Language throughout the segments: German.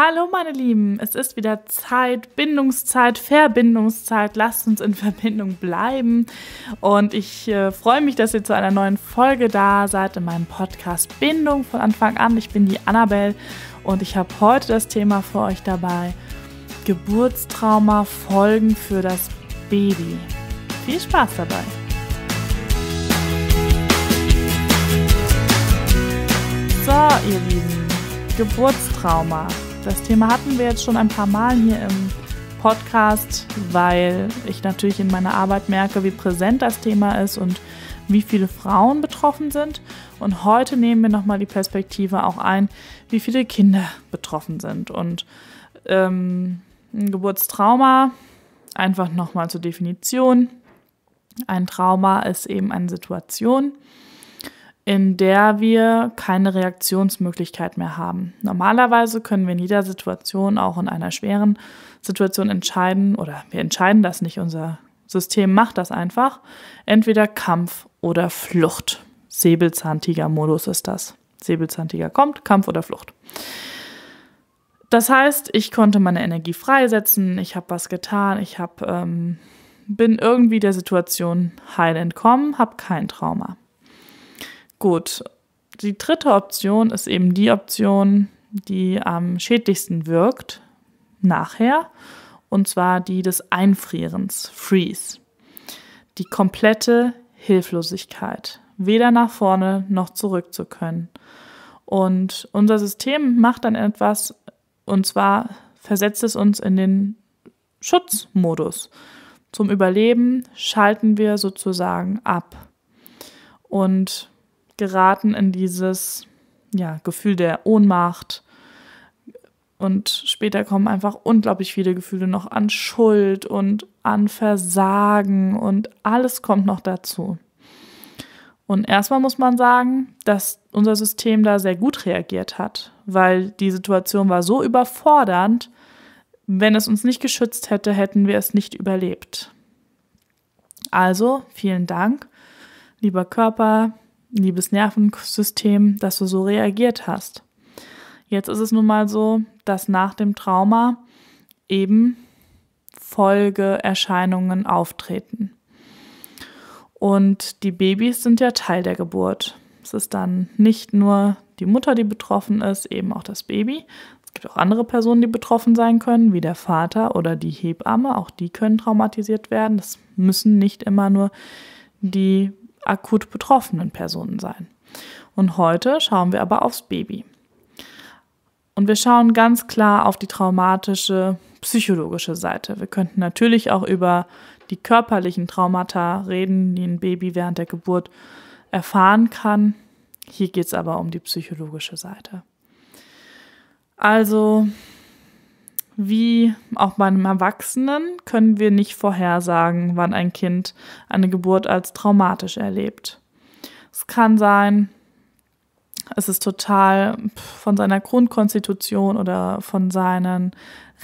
Hallo meine Lieben, es ist wieder Zeit, Bindungszeit, Verbindungszeit. Lasst uns in Verbindung bleiben. Und ich äh, freue mich, dass ihr zu einer neuen Folge da seid in meinem Podcast Bindung von Anfang an. Ich bin die Annabelle und ich habe heute das Thema für euch dabei. Geburtstrauma, Folgen für das Baby. Viel Spaß dabei. So, ihr Lieben, Geburtstrauma. Das Thema hatten wir jetzt schon ein paar Mal hier im Podcast, weil ich natürlich in meiner Arbeit merke, wie präsent das Thema ist und wie viele Frauen betroffen sind. Und heute nehmen wir nochmal die Perspektive auch ein, wie viele Kinder betroffen sind. Und ähm, ein Geburtstrauma, einfach nochmal zur Definition. Ein Trauma ist eben eine Situation, in der wir keine Reaktionsmöglichkeit mehr haben. Normalerweise können wir in jeder Situation, auch in einer schweren Situation, entscheiden, oder wir entscheiden das nicht, unser System macht das einfach, entweder Kampf oder Flucht. Säbelzahntiger-Modus ist das. Säbelzahntiger kommt, Kampf oder Flucht. Das heißt, ich konnte meine Energie freisetzen, ich habe was getan, ich hab, ähm, bin irgendwie der Situation heil entkommen, habe kein Trauma. Gut, die dritte Option ist eben die Option, die am schädlichsten wirkt nachher, und zwar die des Einfrierens, Freeze. Die komplette Hilflosigkeit, weder nach vorne noch zurück zu können. Und unser System macht dann etwas, und zwar versetzt es uns in den Schutzmodus. Zum Überleben schalten wir sozusagen ab. Und geraten in dieses ja, Gefühl der Ohnmacht. Und später kommen einfach unglaublich viele Gefühle noch an Schuld und an Versagen und alles kommt noch dazu. Und erstmal muss man sagen, dass unser System da sehr gut reagiert hat, weil die Situation war so überfordernd, wenn es uns nicht geschützt hätte, hätten wir es nicht überlebt. Also vielen Dank, lieber Körper, liebes Nervensystem, dass du so reagiert hast. Jetzt ist es nun mal so, dass nach dem Trauma eben Folgeerscheinungen auftreten. Und die Babys sind ja Teil der Geburt. Es ist dann nicht nur die Mutter, die betroffen ist, eben auch das Baby. Es gibt auch andere Personen, die betroffen sein können, wie der Vater oder die Hebamme. Auch die können traumatisiert werden. Das müssen nicht immer nur die akut betroffenen Personen sein. Und heute schauen wir aber aufs Baby. Und wir schauen ganz klar auf die traumatische psychologische Seite. Wir könnten natürlich auch über die körperlichen Traumata reden, die ein Baby während der Geburt erfahren kann. Hier geht es aber um die psychologische Seite. Also wie auch bei einem Erwachsenen können wir nicht vorhersagen, wann ein Kind eine Geburt als traumatisch erlebt. Es kann sein, es ist total von seiner Grundkonstitution oder von seinen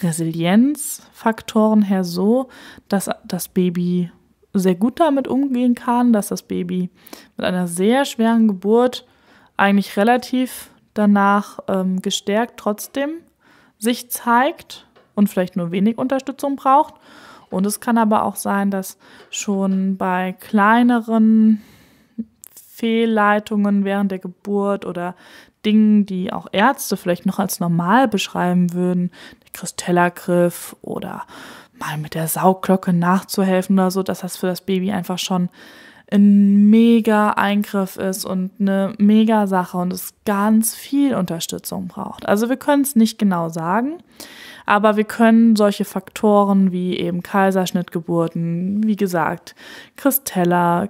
Resilienzfaktoren her so, dass das Baby sehr gut damit umgehen kann, dass das Baby mit einer sehr schweren Geburt eigentlich relativ danach ähm, gestärkt trotzdem sich zeigt und vielleicht nur wenig Unterstützung braucht. Und es kann aber auch sein, dass schon bei kleineren Fehlleitungen während der Geburt oder Dingen, die auch Ärzte vielleicht noch als normal beschreiben würden, der Kristellergriff oder mal mit der Sauglocke nachzuhelfen oder so, dass das für das Baby einfach schon ein mega Eingriff ist und eine mega Sache und es ganz viel Unterstützung braucht. Also wir können es nicht genau sagen, aber wir können solche Faktoren wie eben Kaiserschnittgeburten, wie gesagt, Kristella,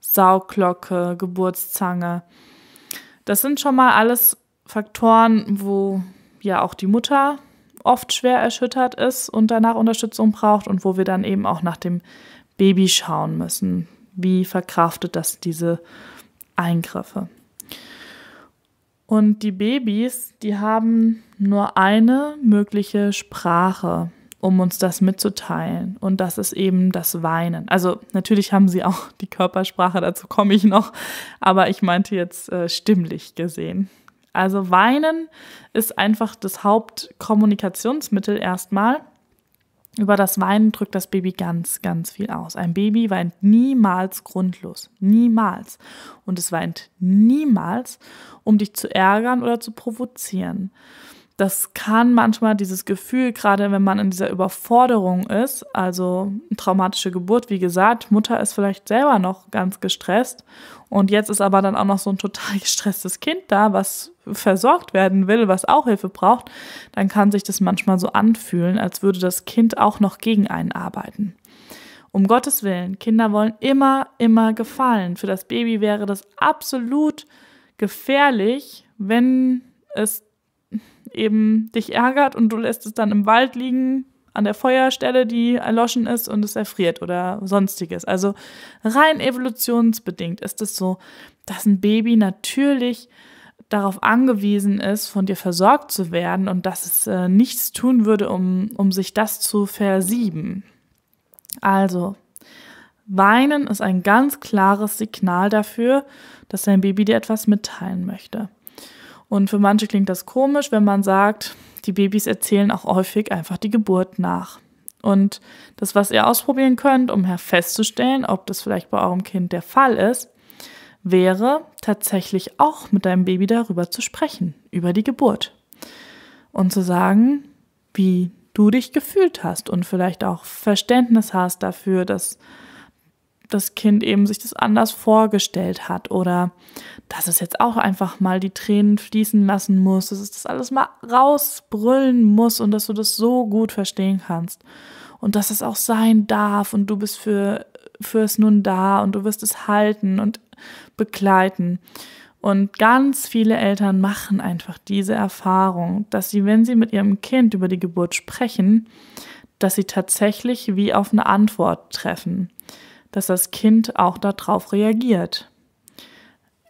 Sauglocke, Geburtszange. Das sind schon mal alles Faktoren, wo ja auch die Mutter oft schwer erschüttert ist und danach Unterstützung braucht und wo wir dann eben auch nach dem Baby schauen müssen. Wie verkraftet das diese Eingriffe? Und die Babys, die haben nur eine mögliche Sprache, um uns das mitzuteilen. Und das ist eben das Weinen. Also natürlich haben sie auch die Körpersprache, dazu komme ich noch, aber ich meinte jetzt äh, stimmlich gesehen. Also Weinen ist einfach das Hauptkommunikationsmittel erstmal. Über das Weinen drückt das Baby ganz, ganz viel aus. Ein Baby weint niemals grundlos. Niemals. Und es weint niemals, um dich zu ärgern oder zu provozieren das kann manchmal dieses Gefühl, gerade wenn man in dieser Überforderung ist, also traumatische Geburt, wie gesagt, Mutter ist vielleicht selber noch ganz gestresst und jetzt ist aber dann auch noch so ein total gestresstes Kind da, was versorgt werden will, was auch Hilfe braucht, dann kann sich das manchmal so anfühlen, als würde das Kind auch noch gegen einen arbeiten. Um Gottes Willen, Kinder wollen immer, immer gefallen. Für das Baby wäre das absolut gefährlich, wenn es eben dich ärgert und du lässt es dann im Wald liegen, an der Feuerstelle, die erloschen ist und es erfriert oder sonstiges. Also rein evolutionsbedingt ist es so, dass ein Baby natürlich darauf angewiesen ist, von dir versorgt zu werden und dass es äh, nichts tun würde, um, um sich das zu versieben. Also, weinen ist ein ganz klares Signal dafür, dass dein Baby dir etwas mitteilen möchte. Und für manche klingt das komisch, wenn man sagt, die Babys erzählen auch häufig einfach die Geburt nach. Und das, was ihr ausprobieren könnt, um festzustellen, ob das vielleicht bei eurem Kind der Fall ist, wäre tatsächlich auch mit deinem Baby darüber zu sprechen, über die Geburt. Und zu sagen, wie du dich gefühlt hast und vielleicht auch Verständnis hast dafür, dass das Kind eben sich das anders vorgestellt hat oder dass es jetzt auch einfach mal die Tränen fließen lassen muss, dass es das alles mal rausbrüllen muss und dass du das so gut verstehen kannst und dass es auch sein darf und du bist für fürs nun da und du wirst es halten und begleiten. Und ganz viele Eltern machen einfach diese Erfahrung, dass sie, wenn sie mit ihrem Kind über die Geburt sprechen, dass sie tatsächlich wie auf eine Antwort treffen dass das Kind auch darauf reagiert.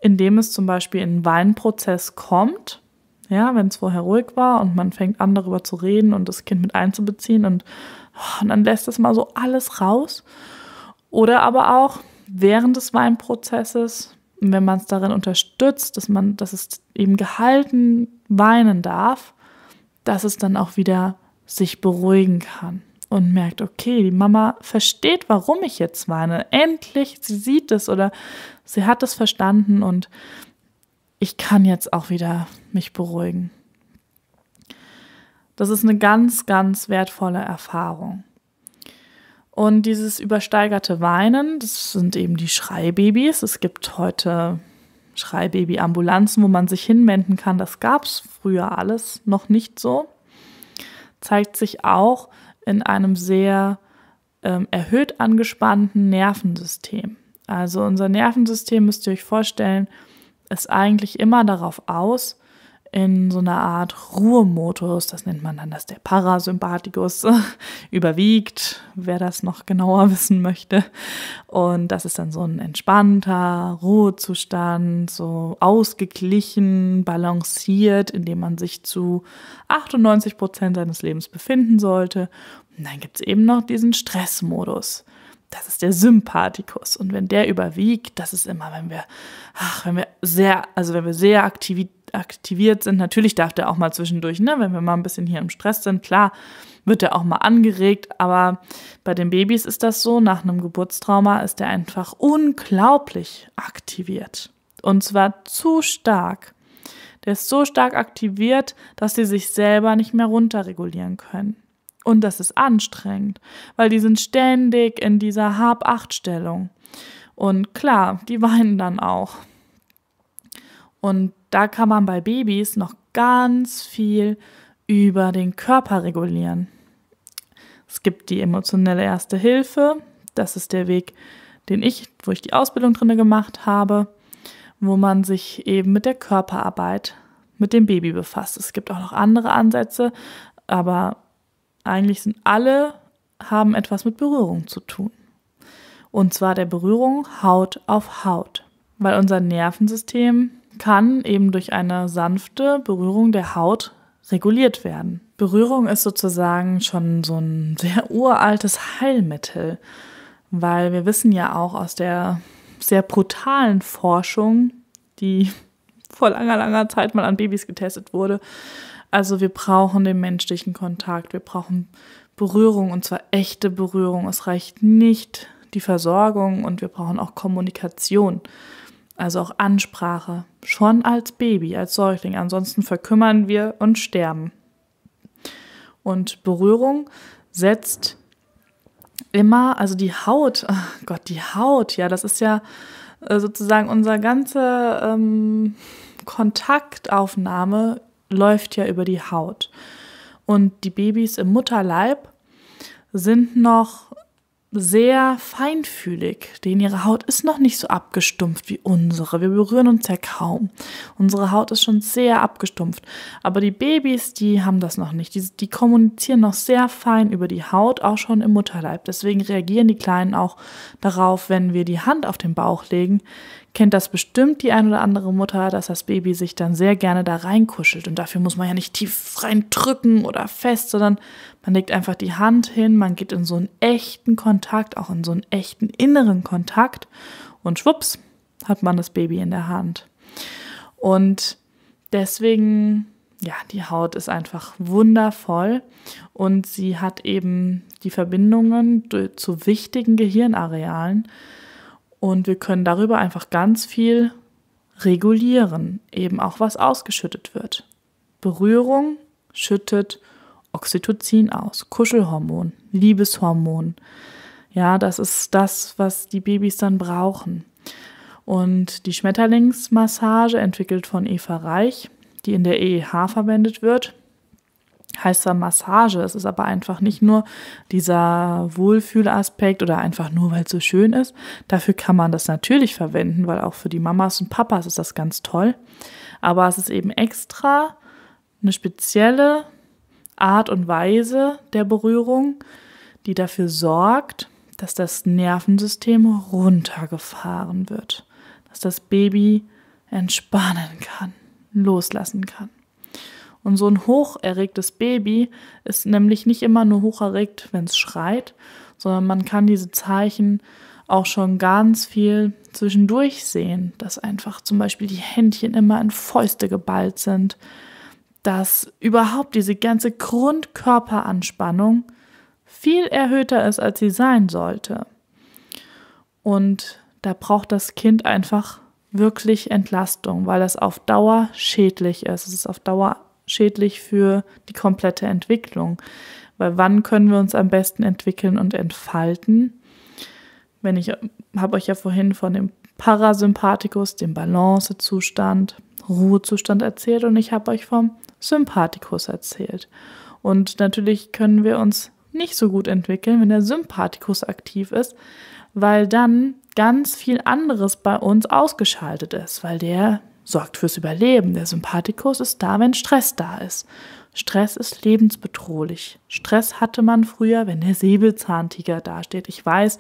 Indem es zum Beispiel in einen Weinprozess kommt, ja, wenn es vorher ruhig war und man fängt an, darüber zu reden und das Kind mit einzubeziehen und, oh, und dann lässt es mal so alles raus. Oder aber auch während des Weinprozesses, wenn man es darin unterstützt, dass man, dass es eben gehalten weinen darf, dass es dann auch wieder sich beruhigen kann und merkt, okay, die Mama versteht, warum ich jetzt weine. Endlich, sie sieht es oder sie hat es verstanden und ich kann jetzt auch wieder mich beruhigen. Das ist eine ganz, ganz wertvolle Erfahrung. Und dieses übersteigerte Weinen, das sind eben die Schreibabys. Es gibt heute Schreibabyambulanzen, wo man sich hinwenden kann. Das gab es früher alles noch nicht so. Zeigt sich auch, in einem sehr ähm, erhöht angespannten Nervensystem. Also unser Nervensystem müsst ihr euch vorstellen, ist eigentlich immer darauf aus, in so einer Art Ruhemodus, das nennt man dann, dass der Parasympathikus überwiegt, wer das noch genauer wissen möchte. Und das ist dann so ein entspannter Ruhezustand, so ausgeglichen, balanciert, in dem man sich zu 98 Prozent seines Lebens befinden sollte. Und dann gibt es eben noch diesen Stressmodus das ist der Sympathikus. Und wenn der überwiegt, das ist immer, wenn wir, ach, wenn wir sehr, also wenn wir sehr aktiv, aktiviert sind. Natürlich darf der auch mal zwischendurch, ne, wenn wir mal ein bisschen hier im Stress sind, klar, wird er auch mal angeregt. Aber bei den Babys ist das so, nach einem Geburtstrauma ist er einfach unglaublich aktiviert. Und zwar zu stark. Der ist so stark aktiviert, dass sie sich selber nicht mehr runterregulieren können. Und das ist anstrengend, weil die sind ständig in dieser Hab-Acht-Stellung. Und klar, die weinen dann auch. Und da kann man bei Babys noch ganz viel über den Körper regulieren. Es gibt die emotionelle Erste Hilfe. Das ist der Weg, den ich, wo ich die Ausbildung drinne gemacht habe, wo man sich eben mit der Körperarbeit mit dem Baby befasst. Es gibt auch noch andere Ansätze, aber eigentlich sind alle haben etwas mit Berührung zu tun. Und zwar der Berührung Haut auf Haut, weil unser Nervensystem kann eben durch eine sanfte Berührung der Haut reguliert werden. Berührung ist sozusagen schon so ein sehr uraltes Heilmittel, weil wir wissen ja auch aus der sehr brutalen Forschung, die vor langer, langer Zeit mal an Babys getestet wurde. Also wir brauchen den menschlichen Kontakt, wir brauchen Berührung und zwar echte Berührung. Es reicht nicht die Versorgung und wir brauchen auch Kommunikation also auch Ansprache, schon als Baby, als Säugling. Ansonsten verkümmern wir und sterben. Und Berührung setzt immer, also die Haut, oh Gott, die Haut, ja, das ist ja äh, sozusagen unser ganze ähm, Kontaktaufnahme läuft ja über die Haut. Und die Babys im Mutterleib sind noch sehr feinfühlig, denn ihre Haut ist noch nicht so abgestumpft wie unsere. Wir berühren uns ja kaum. Unsere Haut ist schon sehr abgestumpft. Aber die Babys, die haben das noch nicht. Die, die kommunizieren noch sehr fein über die Haut, auch schon im Mutterleib. Deswegen reagieren die Kleinen auch darauf, wenn wir die Hand auf den Bauch legen. Kennt das bestimmt die ein oder andere Mutter, dass das Baby sich dann sehr gerne da reinkuschelt. Und dafür muss man ja nicht tief reindrücken oder fest, sondern man legt einfach die Hand hin, man geht in so einen echten Kontakt, auch in so einen echten inneren Kontakt und schwupps hat man das Baby in der Hand. Und deswegen, ja, die Haut ist einfach wundervoll und sie hat eben die Verbindungen zu wichtigen Gehirnarealen und wir können darüber einfach ganz viel regulieren, eben auch was ausgeschüttet wird. Berührung schüttet Oxytocin aus, Kuschelhormon, Liebeshormon. Ja, das ist das, was die Babys dann brauchen. Und die Schmetterlingsmassage, entwickelt von Eva Reich, die in der EEH verwendet wird, heißt da Massage. Es ist aber einfach nicht nur dieser Wohlfühlaspekt oder einfach nur, weil es so schön ist. Dafür kann man das natürlich verwenden, weil auch für die Mamas und Papas ist das ganz toll. Aber es ist eben extra eine spezielle Art und Weise der Berührung, die dafür sorgt, dass das Nervensystem runtergefahren wird, dass das Baby entspannen kann, loslassen kann. Und so ein hocherregtes Baby ist nämlich nicht immer nur hocherregt, wenn es schreit, sondern man kann diese Zeichen auch schon ganz viel zwischendurch sehen, dass einfach zum Beispiel die Händchen immer in Fäuste geballt sind, dass überhaupt diese ganze Grundkörperanspannung viel erhöhter ist, als sie sein sollte. Und da braucht das Kind einfach wirklich Entlastung, weil das auf Dauer schädlich ist. Es ist auf Dauer schädlich für die komplette Entwicklung. Weil wann können wir uns am besten entwickeln und entfalten? Wenn ich habe euch ja vorhin von dem Parasympathikus, dem Balancezustand, Ruhezustand erzählt und ich habe euch vom Sympathikus erzählt. Und natürlich können wir uns nicht so gut entwickeln, wenn der Sympathikus aktiv ist, weil dann ganz viel anderes bei uns ausgeschaltet ist, weil der sorgt fürs Überleben. Der Sympathikus ist da, wenn Stress da ist. Stress ist lebensbedrohlich. Stress hatte man früher, wenn der Säbelzahntiger dasteht. Ich weiß,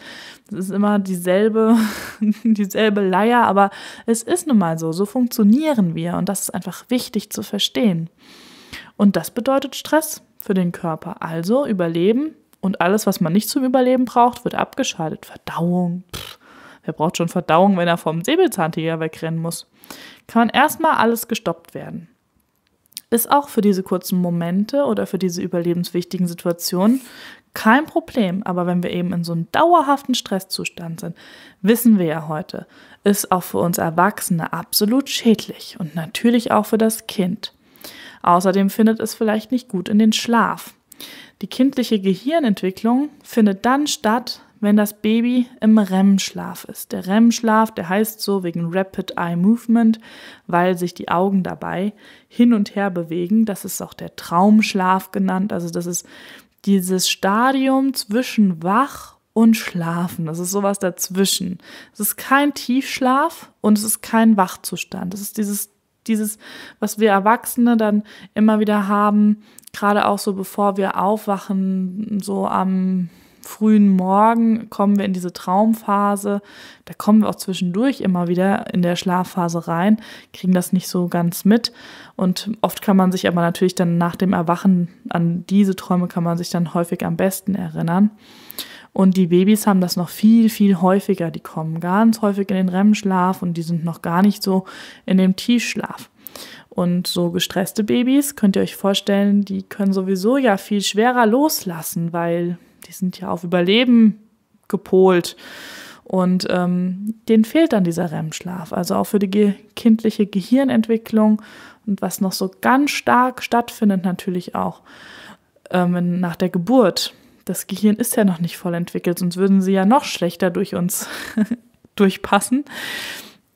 das ist immer dieselbe, dieselbe Leier, aber es ist nun mal so. So funktionieren wir und das ist einfach wichtig zu verstehen. Und das bedeutet Stress für den Körper. Also Überleben und alles, was man nicht zum Überleben braucht, wird abgeschaltet. Verdauung. Pff, wer braucht schon Verdauung, wenn er vom Säbelzahntiger wegrennen muss? Kann erstmal alles gestoppt werden ist auch für diese kurzen Momente oder für diese überlebenswichtigen Situationen kein Problem. Aber wenn wir eben in so einem dauerhaften Stresszustand sind, wissen wir ja heute, ist auch für uns Erwachsene absolut schädlich und natürlich auch für das Kind. Außerdem findet es vielleicht nicht gut in den Schlaf. Die kindliche Gehirnentwicklung findet dann statt, wenn das Baby im REM-Schlaf ist. Der REM-Schlaf, der heißt so wegen Rapid Eye Movement, weil sich die Augen dabei hin und her bewegen. Das ist auch der Traumschlaf genannt. Also das ist dieses Stadium zwischen wach und schlafen. Das ist sowas dazwischen. Es ist kein Tiefschlaf und es ist kein Wachzustand. Das ist dieses dieses, was wir Erwachsene dann immer wieder haben, gerade auch so bevor wir aufwachen, so am frühen Morgen kommen wir in diese Traumphase. Da kommen wir auch zwischendurch immer wieder in der Schlafphase rein, kriegen das nicht so ganz mit. Und oft kann man sich aber natürlich dann nach dem Erwachen an diese Träume kann man sich dann häufig am besten erinnern. Und die Babys haben das noch viel, viel häufiger. Die kommen ganz häufig in den REM-Schlaf und die sind noch gar nicht so in dem Tiefschlaf. Und so gestresste Babys, könnt ihr euch vorstellen, die können sowieso ja viel schwerer loslassen, weil die sind ja auf Überleben gepolt. Und ähm, denen fehlt dann dieser REM-Schlaf. Also auch für die ge kindliche Gehirnentwicklung und was noch so ganz stark stattfindet, natürlich auch ähm, nach der Geburt. Das Gehirn ist ja noch nicht voll entwickelt, sonst würden sie ja noch schlechter durch uns durchpassen.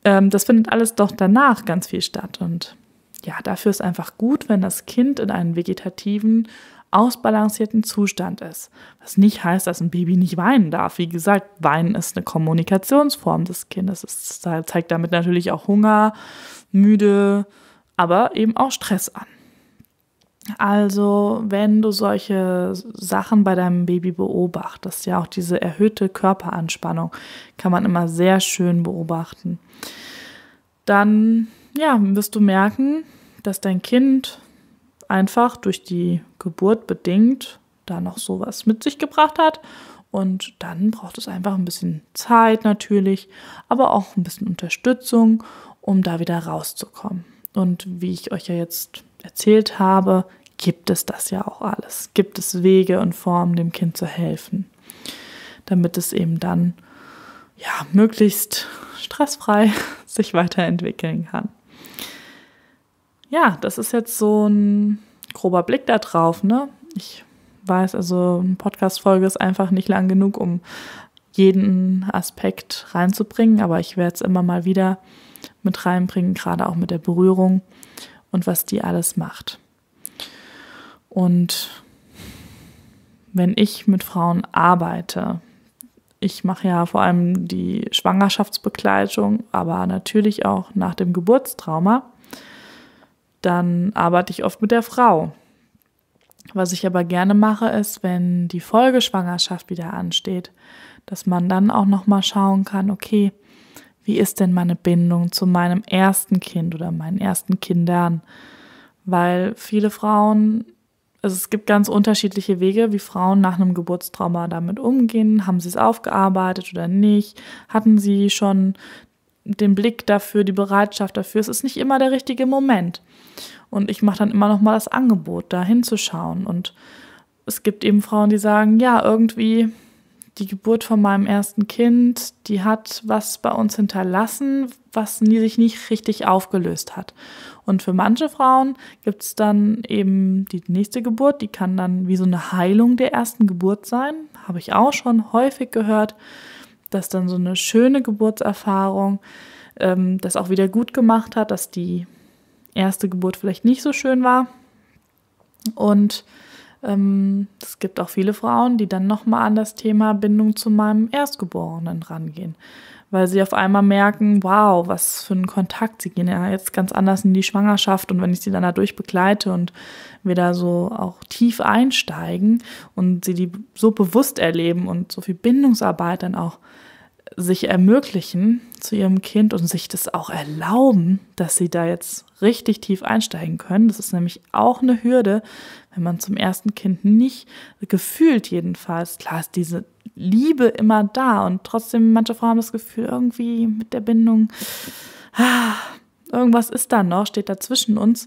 Ähm, das findet alles doch danach ganz viel statt. Und ja, dafür ist einfach gut, wenn das Kind in einen vegetativen, ausbalancierten Zustand ist. Was nicht heißt, dass ein Baby nicht weinen darf. Wie gesagt, Weinen ist eine Kommunikationsform des Kindes. Es zeigt damit natürlich auch Hunger, müde, aber eben auch Stress an. Also, wenn du solche Sachen bei deinem Baby beobachtest, ja auch diese erhöhte Körperanspannung kann man immer sehr schön beobachten, dann ja, wirst du merken, dass dein Kind einfach durch die Geburt bedingt da noch sowas mit sich gebracht hat. Und dann braucht es einfach ein bisschen Zeit natürlich, aber auch ein bisschen Unterstützung, um da wieder rauszukommen. Und wie ich euch ja jetzt erzählt habe, gibt es das ja auch alles. Gibt es Wege und Formen, dem Kind zu helfen, damit es eben dann ja möglichst stressfrei sich weiterentwickeln kann ja, das ist jetzt so ein grober Blick da drauf. Ne? Ich weiß, also eine Podcast-Folge ist einfach nicht lang genug, um jeden Aspekt reinzubringen, aber ich werde es immer mal wieder mit reinbringen, gerade auch mit der Berührung und was die alles macht. Und wenn ich mit Frauen arbeite, ich mache ja vor allem die Schwangerschaftsbegleitung, aber natürlich auch nach dem Geburtstrauma, dann arbeite ich oft mit der Frau. Was ich aber gerne mache, ist, wenn die Folgeschwangerschaft wieder ansteht, dass man dann auch noch mal schauen kann, okay, wie ist denn meine Bindung zu meinem ersten Kind oder meinen ersten Kindern? Weil viele Frauen, also es gibt ganz unterschiedliche Wege, wie Frauen nach einem Geburtstrauma damit umgehen. Haben sie es aufgearbeitet oder nicht? Hatten sie schon den Blick dafür, die Bereitschaft dafür? Es ist nicht immer der richtige Moment. Und ich mache dann immer noch mal das Angebot, da hinzuschauen. Und es gibt eben Frauen, die sagen, ja, irgendwie die Geburt von meinem ersten Kind, die hat was bei uns hinterlassen, was nie, sich nicht richtig aufgelöst hat. Und für manche Frauen gibt es dann eben die nächste Geburt, die kann dann wie so eine Heilung der ersten Geburt sein. Habe ich auch schon häufig gehört, dass dann so eine schöne Geburtserfahrung ähm, das auch wieder gut gemacht hat, dass die erste Geburt vielleicht nicht so schön war. Und ähm, es gibt auch viele Frauen, die dann nochmal an das Thema Bindung zu meinem Erstgeborenen rangehen, weil sie auf einmal merken, wow, was für ein Kontakt, sie gehen ja jetzt ganz anders in die Schwangerschaft und wenn ich sie dann dadurch begleite und wir da so auch tief einsteigen und sie die so bewusst erleben und so viel Bindungsarbeit dann auch sich ermöglichen zu ihrem Kind und sich das auch erlauben, dass sie da jetzt richtig tief einsteigen können. Das ist nämlich auch eine Hürde, wenn man zum ersten Kind nicht gefühlt jedenfalls, klar ist diese Liebe immer da und trotzdem manche Frauen haben das Gefühl irgendwie mit der Bindung, ah, irgendwas ist da noch, steht da zwischen uns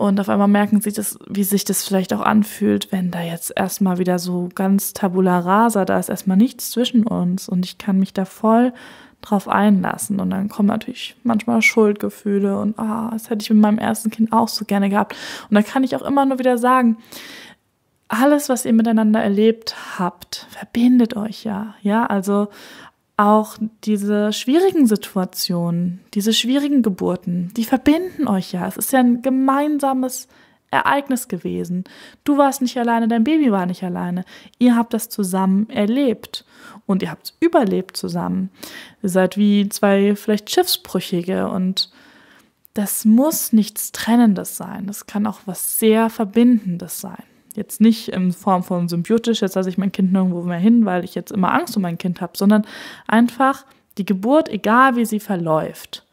und auf einmal merken sie das, wie sich das vielleicht auch anfühlt, wenn da jetzt erstmal wieder so ganz tabula rasa, da ist erstmal nichts zwischen uns und ich kann mich da voll drauf einlassen. Und dann kommen natürlich manchmal Schuldgefühle und ah, das hätte ich mit meinem ersten Kind auch so gerne gehabt. Und da kann ich auch immer nur wieder sagen, alles, was ihr miteinander erlebt habt, verbindet euch ja. Ja, also auch diese schwierigen Situationen, diese schwierigen Geburten, die verbinden euch ja. Es ist ja ein gemeinsames Ereignis gewesen. Du warst nicht alleine, dein Baby war nicht alleine. Ihr habt das zusammen erlebt und ihr habt es überlebt zusammen. Ihr seid wie zwei vielleicht Schiffsbrüchige und das muss nichts Trennendes sein. Das kann auch was sehr Verbindendes sein jetzt nicht in Form von symbiotisch, jetzt lasse ich mein Kind nirgendwo mehr hin, weil ich jetzt immer Angst um mein Kind habe, sondern einfach die Geburt, egal wie sie verläuft,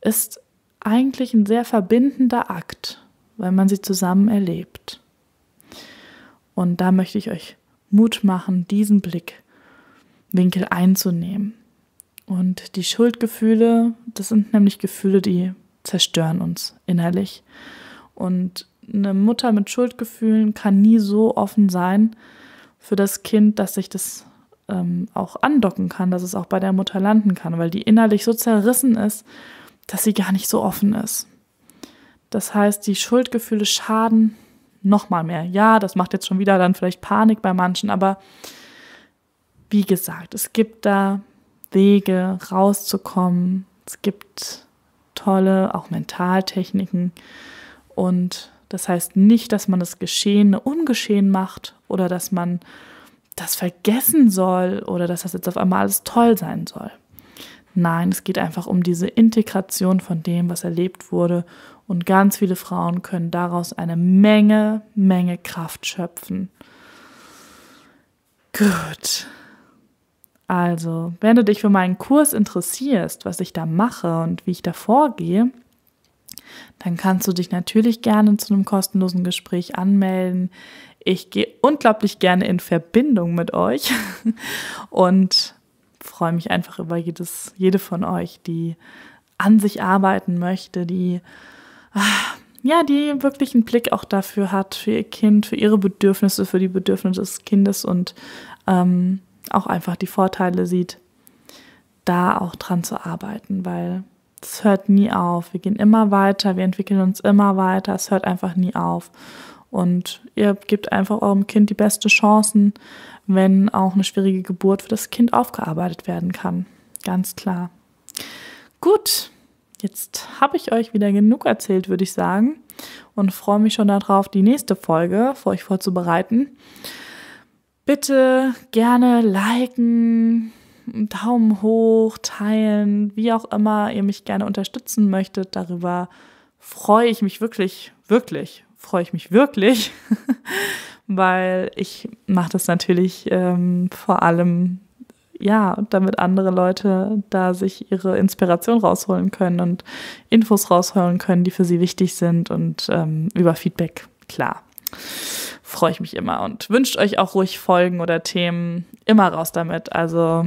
ist eigentlich ein sehr verbindender Akt, weil man sie zusammen erlebt. Und da möchte ich euch Mut machen, diesen Blickwinkel einzunehmen. Und die Schuldgefühle, das sind nämlich Gefühle, die zerstören uns innerlich. Und eine Mutter mit Schuldgefühlen kann nie so offen sein für das Kind, dass sich das ähm, auch andocken kann, dass es auch bei der Mutter landen kann, weil die innerlich so zerrissen ist, dass sie gar nicht so offen ist. Das heißt, die Schuldgefühle schaden nochmal mehr. Ja, das macht jetzt schon wieder dann vielleicht Panik bei manchen, aber wie gesagt, es gibt da Wege rauszukommen. Es gibt tolle, auch Mentaltechniken. Und das heißt nicht, dass man das Geschehene ungeschehen macht oder dass man das vergessen soll oder dass das jetzt auf einmal alles toll sein soll. Nein, es geht einfach um diese Integration von dem, was erlebt wurde. Und ganz viele Frauen können daraus eine Menge, Menge Kraft schöpfen. Gut. Also, wenn du dich für meinen Kurs interessierst, was ich da mache und wie ich da vorgehe, dann kannst du dich natürlich gerne zu einem kostenlosen Gespräch anmelden. Ich gehe unglaublich gerne in Verbindung mit euch und freue mich einfach über jedes, jede von euch, die an sich arbeiten möchte, die ah, ja, die wirklich einen Blick auch dafür hat, für ihr Kind, für ihre Bedürfnisse, für die Bedürfnisse des Kindes und ähm, auch einfach die Vorteile sieht, da auch dran zu arbeiten, weil es hört nie auf. Wir gehen immer weiter, wir entwickeln uns immer weiter. Es hört einfach nie auf. Und ihr gebt einfach eurem Kind die beste Chancen, wenn auch eine schwierige Geburt für das Kind aufgearbeitet werden kann. Ganz klar. Gut, jetzt habe ich euch wieder genug erzählt, würde ich sagen. Und freue mich schon darauf, die nächste Folge für euch vorzubereiten. Bitte gerne liken, Daumen hoch, teilen, wie auch immer ihr mich gerne unterstützen möchtet. Darüber freue ich mich wirklich, wirklich, freue ich mich wirklich, weil ich mache das natürlich ähm, vor allem, ja, damit andere Leute da sich ihre Inspiration rausholen können und Infos rausholen können, die für sie wichtig sind und ähm, über Feedback, klar freue ich mich immer und wünscht euch auch ruhig Folgen oder Themen. Immer raus damit. Also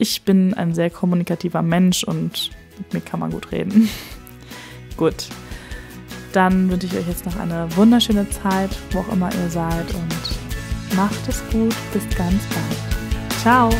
ich bin ein sehr kommunikativer Mensch und mit mir kann man gut reden. gut. Dann wünsche ich euch jetzt noch eine wunderschöne Zeit, wo auch immer ihr seid und macht es gut. Bis ganz bald. Ciao.